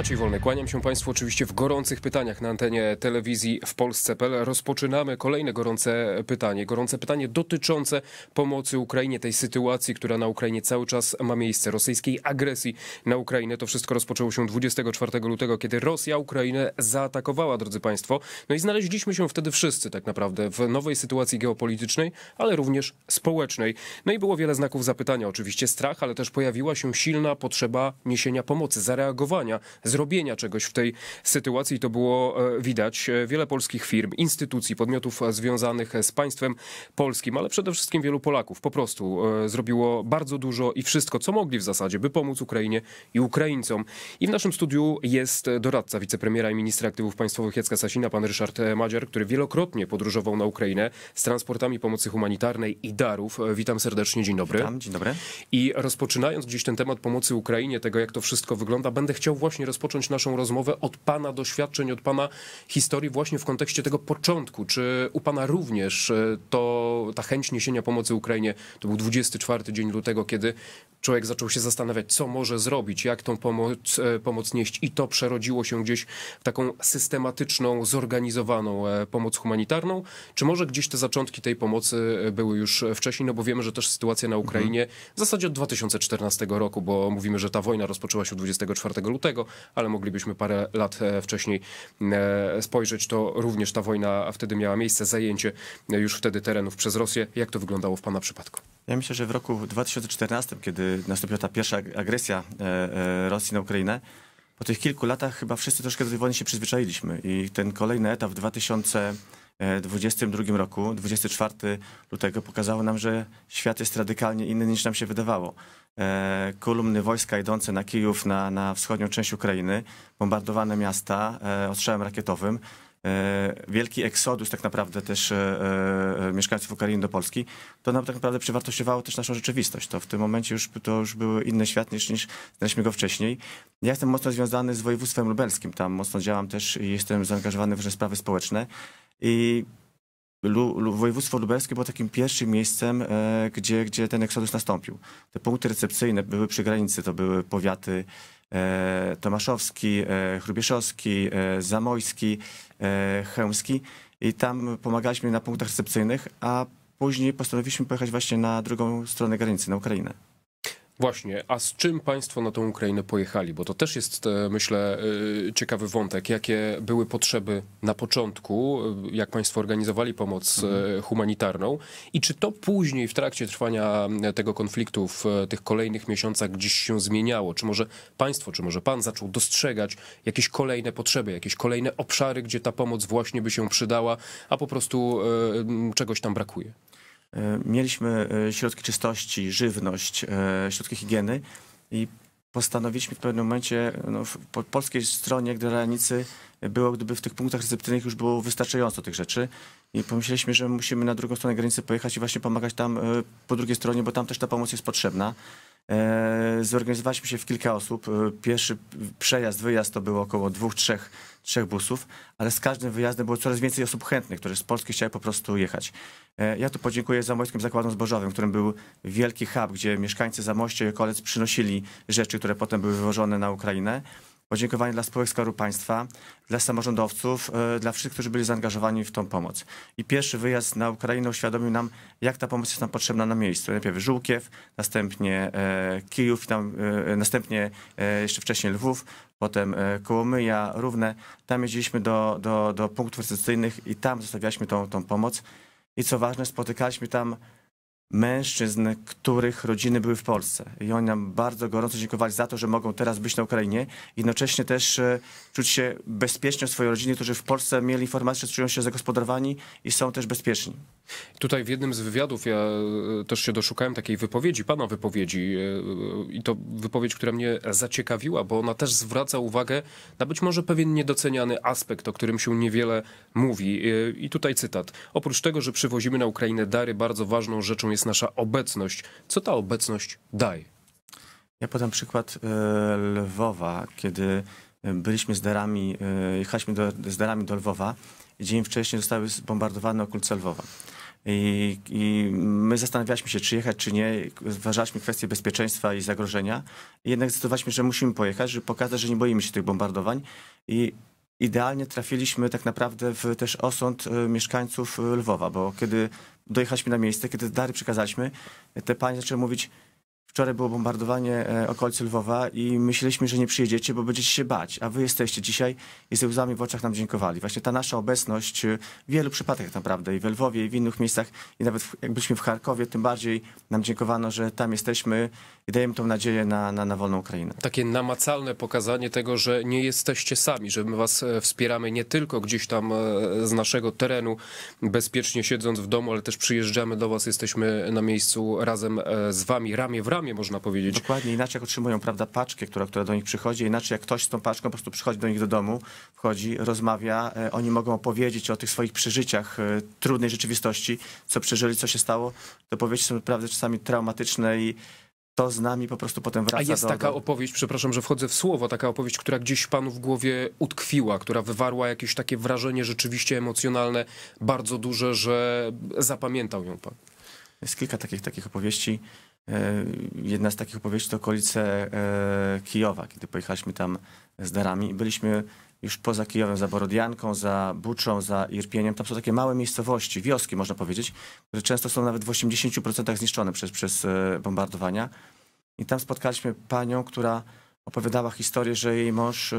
Maciej Wolny, kłaniam się Państwu oczywiście w gorących pytaniach na antenie telewizji w Polsce.pl. Rozpoczynamy kolejne gorące pytanie. Gorące pytanie dotyczące pomocy Ukrainie, tej sytuacji, która na Ukrainie cały czas ma miejsce, rosyjskiej agresji na Ukrainę. To wszystko rozpoczęło się 24 lutego, kiedy Rosja Ukrainę zaatakowała, drodzy Państwo. No i znaleźliśmy się wtedy wszyscy tak naprawdę w nowej sytuacji geopolitycznej, ale również społecznej. No i było wiele znaków zapytania, oczywiście strach, ale też pojawiła się silna potrzeba niesienia pomocy, zareagowania zrobienia czegoś w tej sytuacji. To było e, widać. E, wiele polskich firm, instytucji, podmiotów e, związanych z państwem polskim, ale przede wszystkim wielu Polaków po prostu zrobiło bardzo dużo i wszystko, co mogli w zasadzie, by pomóc Ukrainie i Ukraińcom. I w naszym studiu jest doradca wicepremiera i ministra aktywów państwowych Jacka Sasina, pan Ryszard Madziar, który wielokrotnie podróżował na Ukrainę z transportami pomocy humanitarnej i darów. Witam serdecznie, dzień dobry. Witam, dzień dobry. I rozpoczynając gdzieś ten temat pomocy Ukrainie, tego jak to wszystko wygląda, będę chciał właśnie rozpocząć rozpocząć naszą rozmowę od Pana doświadczeń, od Pana historii właśnie w kontekście tego początku. Czy u Pana również e, to, ta chęć niesienia pomocy Ukrainie, to był 24 dzień lutego, kiedy człowiek zaczął się zastanawiać, co może zrobić, jak tą pomoc, e, pomoc nieść i to przerodziło się gdzieś w taką systematyczną, zorganizowaną e, pomoc humanitarną, czy może gdzieś te zaczątki tej pomocy były już wcześniej, no bo wiemy, że też sytuacja na Ukrainie w zasadzie od 2014 roku, bo mówimy, że ta wojna rozpoczęła się 24 lutego, ale moglibyśmy parę lat e, wcześniej e, spojrzeć, to również ta wojna wtedy miała miejsce, zajęcie e, już wtedy terenów przez Rosję. Jak to wyglądało w Pana przypadku? Ja myślę, że w roku 2014, kiedy nastąpiła ta pierwsza agresja Rosji na Ukrainę, po tych kilku latach chyba wszyscy troszkę do tej wojny się przyzwyczailiśmy i ten kolejny etap w 2022 roku, 24 lutego pokazało nam, że świat jest radykalnie inny niż nam się wydawało. E, kolumny wojska idące na Kijów, na, na wschodnią część Ukrainy, bombardowane miasta e, ostrzałem rakietowym e, wielki eksodus tak naprawdę też mieszkańców Ukrainy do Polski, to nam tak naprawdę przywartościowało też naszą rzeczywistość. To w tym momencie już, to już był inny świat niż, niż znaliśmy go wcześniej. Ja jestem mocno związany z województwem lubelskim, tam mocno działam też i jestem zaangażowany w sprawy społeczne. I Lu, Lu, województwo lubelskie było takim pierwszym miejscem, e, gdzie, gdzie ten eksodus nastąpił. Te punkty recepcyjne były przy granicy, to były powiaty e, tomaszowski, e, chrubieszowski, e, zamojski, e, chełmski i tam pomagaliśmy na punktach recepcyjnych, a później postanowiliśmy pojechać właśnie na drugą stronę granicy, na Ukrainę. Właśnie, a z czym państwo na tą Ukrainę pojechali? Bo to też jest, e, myślę, e, ciekawy wątek. Jakie były potrzeby na początku, e, jak państwo organizowali pomoc mhm. humanitarną i czy to później w trakcie trwania tego konfliktu, w tych kolejnych miesiącach gdzieś się zmieniało? Czy może państwo, czy może pan zaczął dostrzegać jakieś kolejne potrzeby, jakieś kolejne obszary, gdzie ta pomoc właśnie by się przydała, a po prostu czegoś tam brakuje? E, mieliśmy e, środki czystości, żywność, e, środki higieny i postanowiliśmy w pewnym momencie, no, po polskiej stronie granicy było, gdyby w tych punktach recepcyjnych już było wystarczająco tych rzeczy i pomyśleliśmy, że musimy na drugą stronę granicy pojechać i właśnie pomagać tam po drugiej stronie, bo tam też ta pomoc jest potrzebna. E, zorganizowaliśmy się w kilka osób. E, pierwszy przejazd, wyjazd to było około dwóch, trzech, trzech busów, ale z każdym wyjazdem było coraz więcej osób chętnych, które z Polski chciały po prostu jechać. E, ja tu podziękuję Zamojskim Zakładom Zbożowym, którym był wielki hub, gdzie mieszkańcy Zamościa i okolic przynosili rzeczy, które potem były wywożone na Ukrainę podziękowanie dla spółek Skarbu Państwa, dla samorządowców, e, dla wszystkich, którzy byli zaangażowani w tą pomoc. I pierwszy wyjazd na Ukrainę uświadomił nam, jak ta pomoc jest nam potrzebna na miejscu. Najpierw Żółkiew, następnie e, Kijów, tam, e, następnie jeszcze wcześniej Lwów, potem Kołomyja, Równe. Tam jeździliśmy do, do, do punktów recepcyjnych i tam zostawialiśmy tą, tą pomoc. I co ważne, spotykaliśmy tam mężczyzn, których rodziny były w Polsce. I oni nam bardzo gorąco dziękowali za to, że mogą teraz być na Ukrainie. Jednocześnie też e, czuć się bezpiecznie w swojej rodzinie, którzy w Polsce mieli informację, że czują się zagospodarowani i są też bezpieczni. Tutaj w jednym z wywiadów ja e, też się doszukałem takiej wypowiedzi, pana wypowiedzi e, e, i to wypowiedź, która mnie zaciekawiła, bo ona też zwraca uwagę na być może pewien niedoceniany aspekt, o którym się niewiele mówi. I tutaj cytat. Oprócz tego, że przywozimy na Ukrainę dary, bardzo ważną rzeczą jest nasza obecność. Co ta obecność daje? Ja podam przykład Lwowa, kiedy byliśmy z darami, jechaliśmy do, z darami do Lwowa i dzień wcześniej zostały zbombardowane okolice Lwowa. I, I, my zastanawialiśmy się, czy jechać, czy nie. Zważaliśmy kwestię bezpieczeństwa i zagrożenia. jednak zdecydowaliśmy, że musimy pojechać, żeby pokazać, że nie boimy się tych bombardowań. I idealnie trafiliśmy tak naprawdę w też osąd e, mieszkańców e, Lwowa, bo kiedy dojechaliśmy na miejsce, kiedy dary przekazaliśmy, te panie zaczęły mówić, Wczoraj było bombardowanie e, okolicy Lwowa i myśleliśmy, że nie przyjedziecie, bo będziecie się bać, a wy jesteście dzisiaj i z łzami w oczach nam dziękowali. Właśnie ta nasza obecność e, w wielu przypadkach tak naprawdę i w Lwowie, i w innych miejscach, i nawet jak byliśmy w Charkowie, tym bardziej nam dziękowano, że tam jesteśmy i dajemy tą nadzieję na, na, na wolną Ukrainę. Takie namacalne pokazanie tego, że nie jesteście sami, że my was e, wspieramy nie tylko gdzieś tam z naszego terenu, bezpiecznie siedząc w domu, ale też przyjeżdżamy do was, jesteśmy na miejscu razem z wami, ramię w ramię reklamie, można powiedzieć. Dokładnie, inaczej jak otrzymują, prawda, paczkę, która, która do nich przychodzi, inaczej jak ktoś z tą paczką po prostu przychodzi do nich do domu, wchodzi, rozmawia, e, oni mogą opowiedzieć o tych swoich przeżyciach e, trudnej rzeczywistości, co przeżyli, co się stało. to opowieści są naprawdę czasami traumatyczne i to z nami po prostu potem wraca. A jest do, taka do... opowieść, przepraszam, że wchodzę w słowo, taka opowieść, która gdzieś panu w głowie utkwiła, która wywarła jakieś takie wrażenie rzeczywiście emocjonalne, bardzo duże, że zapamiętał ją pan. Jest kilka takich, takich opowieści. E, jedna z takich opowieści to okolice e, Kijowa, kiedy pojechaliśmy tam z darami byliśmy już poza Kijowem, za Borodianką, za Buczą, za Irpieniem. Tam są takie małe miejscowości, wioski można powiedzieć, które często są nawet w 80% zniszczone przez, przez e, bombardowania. I tam spotkaliśmy panią, która opowiadała historię, że jej mąż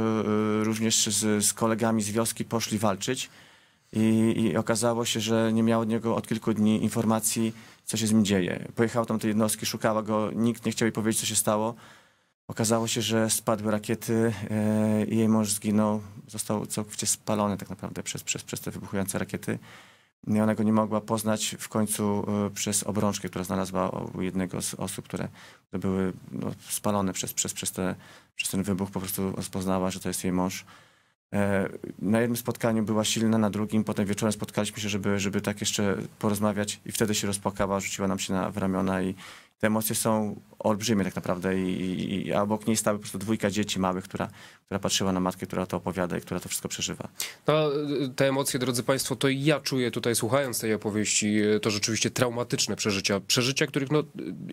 również z, z kolegami z wioski poszli walczyć i, i okazało się, że nie miała od niego od kilku dni informacji, co się z nim dzieje. Pojechała tam do jednostki, szukała go, nikt nie chciał jej powiedzieć, co się stało. Okazało się, że spadły rakiety e, i jej mąż zginął. Został całkowicie spalony tak naprawdę przez, przez, przez te wybuchujące rakiety. No I ona go nie mogła poznać w końcu e, przez obrączkę, która znalazła u jednego z osób, które były no, spalone przez, przez, przez, te, przez ten wybuch. Po prostu rozpoznała, że to jest jej mąż. E, na jednym spotkaniu była silna, na drugim, potem wieczorem spotkaliśmy się, żeby, żeby tak jeszcze porozmawiać i wtedy się rozpłakała, rzuciła nam się na, w ramiona i, te emocje są olbrzymie tak naprawdę i, i a obok niej stały po prostu dwójka dzieci małych, która, która patrzyła na matkę, która to opowiada i która to wszystko przeżywa. To, te emocje, drodzy Państwo, to ja czuję tutaj słuchając tej opowieści, to rzeczywiście traumatyczne przeżycia, przeżycia, których no,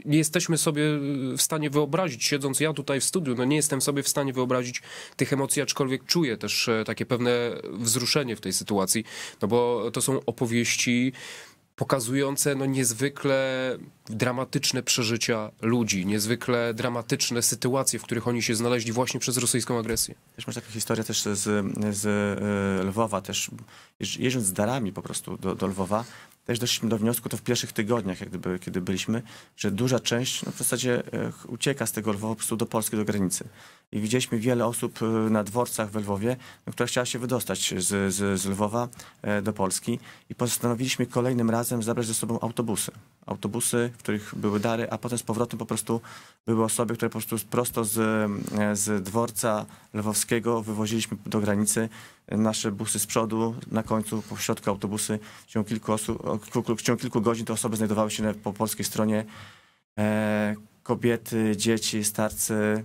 nie jesteśmy sobie w stanie wyobrazić, siedząc ja tutaj w studiu, no nie jestem sobie w stanie wyobrazić tych emocji, aczkolwiek czuję też e, takie pewne wzruszenie w tej sytuacji, no bo to są opowieści pokazujące no niezwykle dramatyczne przeżycia ludzi, niezwykle dramatyczne sytuacje, w których oni się znaleźli właśnie przez rosyjską agresję. Też masz taką historię też z, z e, Lwowa, też jeżdżąc z darami po prostu do, do Lwowa, też doszliśmy do wniosku, to w pierwszych tygodniach, jak gdyby, kiedy byliśmy, że duża część no, w zasadzie e, ucieka z tego Lwowa po prostu do Polski, do granicy. I widzieliśmy wiele osób e, na dworcach w Lwowie, no, która chciała się wydostać z, z, z Lwowa e, do Polski i postanowiliśmy kolejnym razem zabrać ze sobą autobusy. Autobusy, w których były dary, a potem z powrotem po prostu były osoby, które po prostu prosto z, z dworca lwowskiego wywoziliśmy do granicy nasze busy z przodu, na końcu po środku autobusy. W ciągu kilku, osób, w ciągu kilku godzin te osoby znajdowały się po polskiej stronie. E, kobiety, dzieci, starcy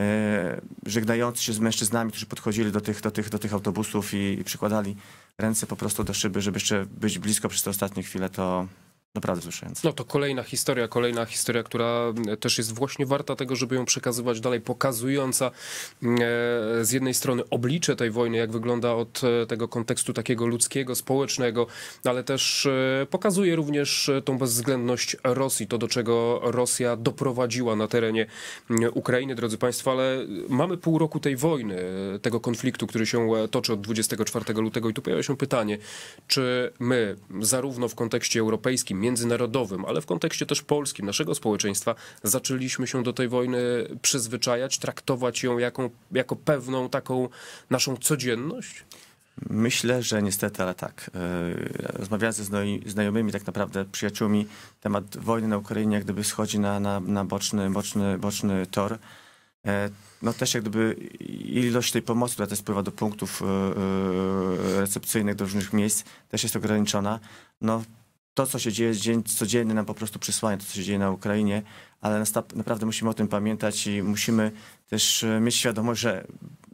e, żegnający się z mężczyznami, którzy podchodzili do tych, do tych, do tych autobusów i, i przykładali ręce po prostu do szyby, żeby jeszcze być blisko przez te ostatnie chwile, to naprawdę wzruszające. No to kolejna historia, kolejna historia, która e, też jest właśnie warta tego, żeby ją przekazywać dalej, pokazująca e, z jednej strony oblicze tej wojny, jak wygląda od e, tego kontekstu takiego ludzkiego, społecznego, ale też pokazuje również tą bezwzględność Rosji, to do czego Rosja doprowadziła na terenie mm, Ukrainy, drodzy Państwo, ale mamy pół roku tej wojny, tego konfliktu, który się toczy od 24 lutego i tu pojawia się pytanie, czy my zarówno w kontekście europejskim, międzynarodowym, ale w kontekście też polskim, naszego społeczeństwa, zaczęliśmy się do tej wojny przyzwyczajać, traktować ją jako, jako pewną taką naszą codzienność? Myślę, że niestety, ale tak. E, Rozmawiając ze znajomymi, tak naprawdę przyjaciółmi, temat wojny na Ukrainie jak gdyby schodzi na, na, na boczny, boczny, boczny tor. E, no też jak gdyby ilość tej pomocy, która też spływa do punktów e, recepcyjnych, do różnych miejsc, też jest ograniczona. No to, co się dzieje dzień codzienny, nam po prostu przysłania to, co się dzieje na Ukrainie, ale naprawdę musimy o tym pamiętać i musimy też e, mieć świadomość, że,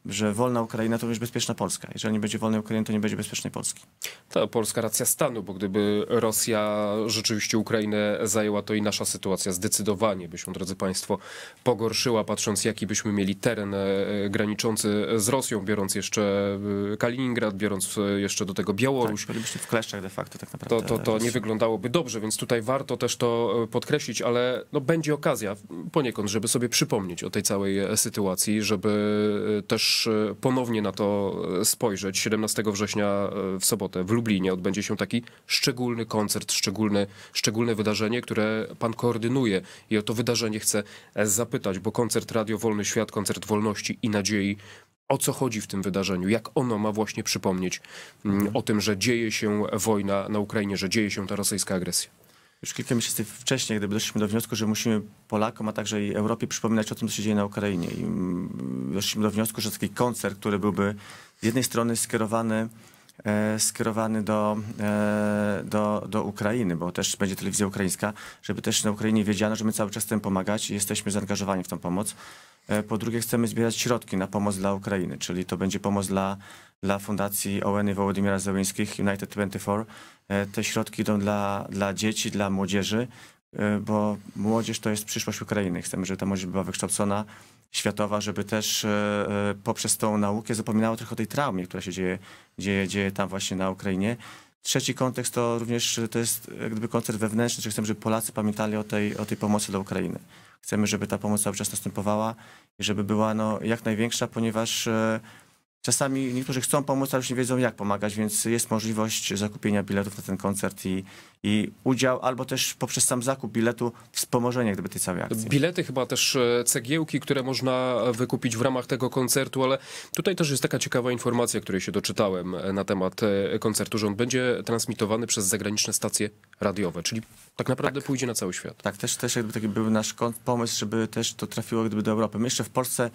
że wolna Ukraina to również bezpieczna Polska. Jeżeli nie będzie wolnej Ukrainy, to nie będzie bezpiecznej Polski. Ta polska racja stanu, bo gdyby Rosja rzeczywiście Ukrainę zajęła, to i nasza sytuacja zdecydowanie by się, drodzy Państwo, pogorszyła, patrząc jaki byśmy mieli teren e, graniczący z Rosją, biorąc jeszcze e, Kaliningrad, biorąc e, jeszcze do tego Białoruś. Tak, bylibyście w kleszczach de facto tak naprawdę. To, to, to nie wyglądałoby dobrze, więc tutaj warto też to podkreślić, ale no, będzie okazja poniekąd, żeby sobie przypomnieć o tej całej sytuacji, żeby też ponownie na to spojrzeć. 17 września w sobotę w Lublinie odbędzie się taki szczególny koncert, szczególne, szczególne wydarzenie, które pan koordynuje. I o to wydarzenie chcę zapytać, bo koncert Radio Wolny Świat, koncert wolności i nadziei o co chodzi w tym wydarzeniu, jak ono ma właśnie przypomnieć mm, mhm. o tym, że dzieje się wojna na Ukrainie, że dzieje się ta rosyjska agresja. Już kilka miesięcy wcześniej, gdyby doszliśmy do wniosku, że musimy Polakom, a także i Europie przypominać o tym, co się dzieje na Ukrainie. I mm, doszliśmy do wniosku, że taki koncert, który byłby z jednej strony skierowany E, skierowany do, e, do, do Ukrainy, bo też będzie telewizja ukraińska, żeby też na Ukrainie wiedziano, że my cały czas chcemy pomagać i jesteśmy zaangażowani w tą pomoc. E, po drugie, chcemy zbierać środki na pomoc dla Ukrainy, czyli to będzie pomoc dla, dla Fundacji Ołeny Wołodymira Zełyńskich, United 24. Te środki idą dla, dla dzieci, dla młodzieży, E, bo młodzież to jest przyszłość Ukrainy. Chcemy, żeby ta młodzież była wykształcona, światowa, żeby też e, e, poprzez tą naukę zapominało trochę o tej traumie, która się dzieje, dzieje, dzieje tam właśnie na Ukrainie. Trzeci kontekst to również to jest gdyby koncert wewnętrzny, czyli chcemy, żeby Polacy pamiętali o tej, o tej pomocy dla Ukrainy. Chcemy, żeby ta pomoc cały czas następowała i żeby była no, jak największa, ponieważ Czasami niektórzy chcą pomóc, ale już nie wiedzą, jak pomagać, więc jest możliwość zakupienia biletów na ten koncert i, i udział, albo też poprzez sam zakup biletu wspomożenie gdyby tej całej akcji. Bilety chyba też e, cegiełki, które można e, wykupić w ramach tego koncertu, ale tutaj też jest taka ciekawa informacja, której się doczytałem e, na temat koncertu, że on będzie transmitowany przez zagraniczne stacje radiowe, czyli tak naprawdę tak. pójdzie na cały świat. Tak, też, też jakby taki był nasz pomysł, żeby też to trafiło gdyby do Europy. My jeszcze w Polsce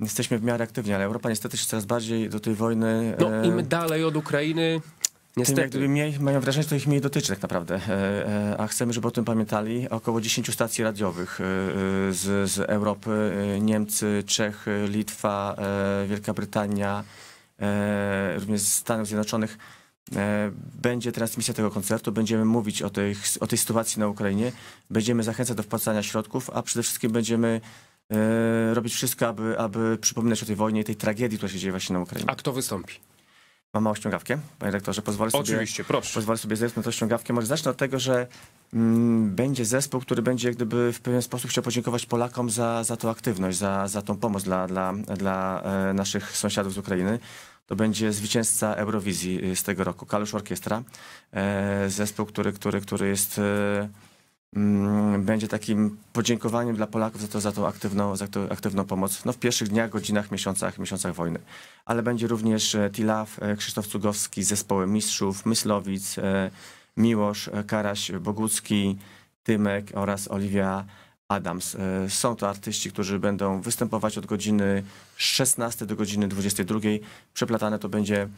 jesteśmy w miarę aktywni, ale Europa niestety się coraz bardziej do tej wojny... No e, im dalej od Ukrainy, Niestety. Tym, jak gdyby mniej, mają wrażenie, że to ich mniej dotyczy tak naprawdę. E, e, a chcemy, żeby o tym pamiętali. Około 10 stacji radiowych z, z Europy, Niemcy, Czechy, Litwa, Wielka Brytania, również z Stanów Zjednoczonych będzie transmisja tego koncertu, będziemy mówić o tej, o tej sytuacji na Ukrainie, będziemy zachęcać do wpłacania środków, a przede wszystkim będziemy E, robić wszystko, aby, aby przypominać o tej wojnie i tej tragedii, która się dzieje właśnie na Ukrainie. A kto wystąpi? Mam małą ściągawkę, panie rektorze. Pozwolę sobie, Oczywiście, proszę. Pozwolę sobie zerknąć tą ściągawkę. Może zacznę od tego, że mm, będzie zespół, który będzie gdyby w pewien sposób chciał podziękować Polakom za, za tą aktywność, za, za tą pomoc dla, dla, dla e, naszych sąsiadów z Ukrainy. To będzie zwycięzca Eurowizji y, z tego roku, Kalusz Orkiestra. E, zespół, który, który, który jest... E, Mm, będzie takim podziękowaniem dla Polaków za, to, za tą aktywną, za tą aktywną pomoc no, w pierwszych dniach, godzinach, miesiącach, miesiącach wojny. Ale będzie również e, Tilaw, e, Krzysztof Cugowski, zespoły mistrzów, Myslowic, e, Miłosz, Karaś Bogucki, Tymek oraz Oliwia Adams. Są to artyści, którzy będą występować od godziny 16 do godziny 22. Przeplatane to będzie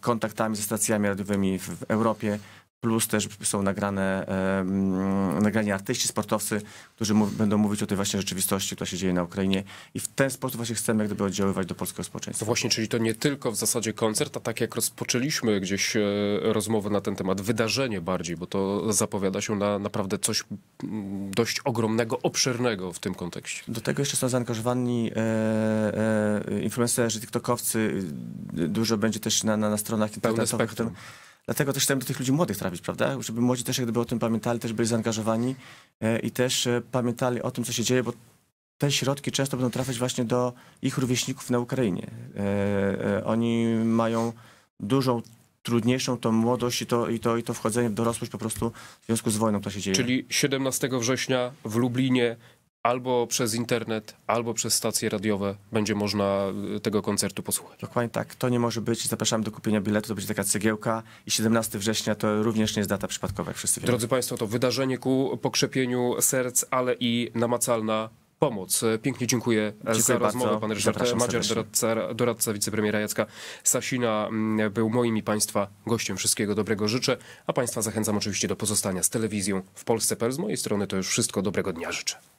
kontaktami ze stacjami radiowymi w Europie, plus też są nagrane, e, mm, nagrani artyści, sportowcy, którzy mów, będą mówić o tej właśnie rzeczywistości, która się dzieje na Ukrainie i w ten sposób właśnie chcemy jak gdyby oddziaływać do polskiego społeczeństwa. To właśnie, czyli to nie tylko w zasadzie koncert, a tak jak rozpoczęliśmy gdzieś e, rozmowę na ten temat, wydarzenie bardziej, bo to zapowiada się na naprawdę coś dość ogromnego, obszernego w tym kontekście. Do tego jeszcze są zaangażowani e, e, influencerzy, tiktokowcy, dużo będzie też na, na, na stronach internetowych. Pełne spektrum. Dlatego też chcemy do tych ludzi młodych trafić, prawda? Żeby młodzi też gdyby o tym pamiętali, też byli zaangażowani e, i też e, pamiętali o tym, co się dzieje, bo te środki często będą trafiać właśnie do ich rówieśników na Ukrainie. E, oni mają dużą trudniejszą tą młodość i to, i to, i to wchodzenie w dorosłość po prostu w związku z wojną, to się dzieje. Czyli 17 września w Lublinie albo przez internet, albo przez stacje radiowe będzie można y, tego koncertu posłuchać. Dokładnie tak. To nie może być. Zapraszam do kupienia biletu. To będzie taka cegiełka. I 17 września to również nie jest data przypadkowa, jak wszyscy wiemy. Drodzy Państwo, to wydarzenie ku pokrzepieniu serc, ale i namacalna pomoc. Pięknie dziękuję, e, dziękuję za bardzo. rozmowę. Pan Ryszard Zapraszam doradca, doradca wicepremiera Jacka Sasina mm, był moim i Państwa gościem. Wszystkiego dobrego życzę, a Państwa zachęcam oczywiście do pozostania z telewizją w Polsce Z mojej strony to już wszystko. Dobrego dnia życzę.